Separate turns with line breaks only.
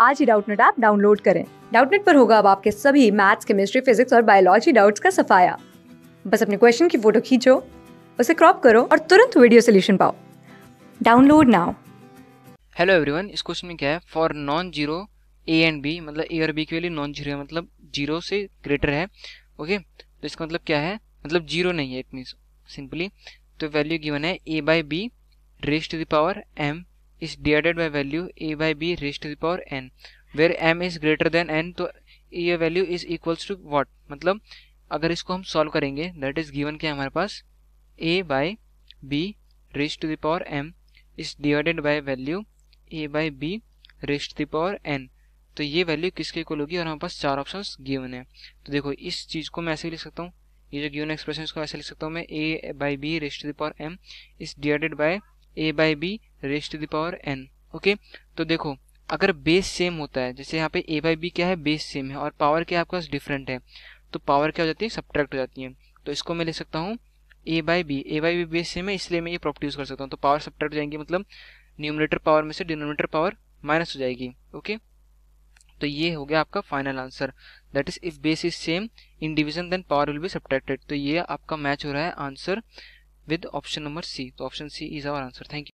आज ही Doubtnut app download करें डाउटनेट पर होगा अब आपके सभी मैथ्स केमिस्ट्री फिजिक्स और बायोलॉजी डाउट्स का सफाया बस अपने क्वेश्चन की फोटो खींचो उसे क्रॉप करो और तुरंत वीडियो सोल्यूशन पाओ डाउनलोड नाउ
हेलो एवरीवन इस क्वेश्चन में क्या है for non zero A and B मतलब ए और बी के लिए नॉन जीरो मतलब जीरो से ग्रेटर है ओके तो इसका मतलब क्या है मतलब जीरो नहीं है इट मीन्स सिंपली तो वैल्यू गिवन है A by B raised to the power M is divided by value A by B raise to the power N where M is greater than N तो ये value is equals to what मतलब अगर इसको हम solve करेंगे that is given क्या हमारे पास A by B raise to the power M is divided by value A by B raise to the power N तो ये वैल्यू किसके इक्वल होगी और हमारे पास चार ऑप्शन गिवन है तो देखो इस चीज़ को मैं ऐसे लिख सकता हूँ ये जो गिवन एक्सप्रेशन को ऐसे लिख सकता हूँ मैं A by B to the power M is divided by A by B raised to the power N okay तो देखो अगर बेस सेम होता है जैसे यहाँ पे ए बाई बी क्या है बेस सेम है और पावर क्या आपके पास डिफरेंट है तो पावर क्या हो जाती है सब्ट्रैक्ट हो जाती है तो इसको मैं ले सकता हूँ A by B A by B base same है इसलिए मैं ये प्रॉपर्टी यूज़ कर सकता हूँ तो पावर सब्ट्रैक्ट हो जाएंगी मतलब न्यूमिनेटर पावर में से डिनोमिनेटर पावर माइनस हो जाएगी ओके तो ये हो गया आपका final answer that is if base is same in division then power will be subtracted तो ये आपका मैच हो रहा है answer with option number C तो option C is our answer thank you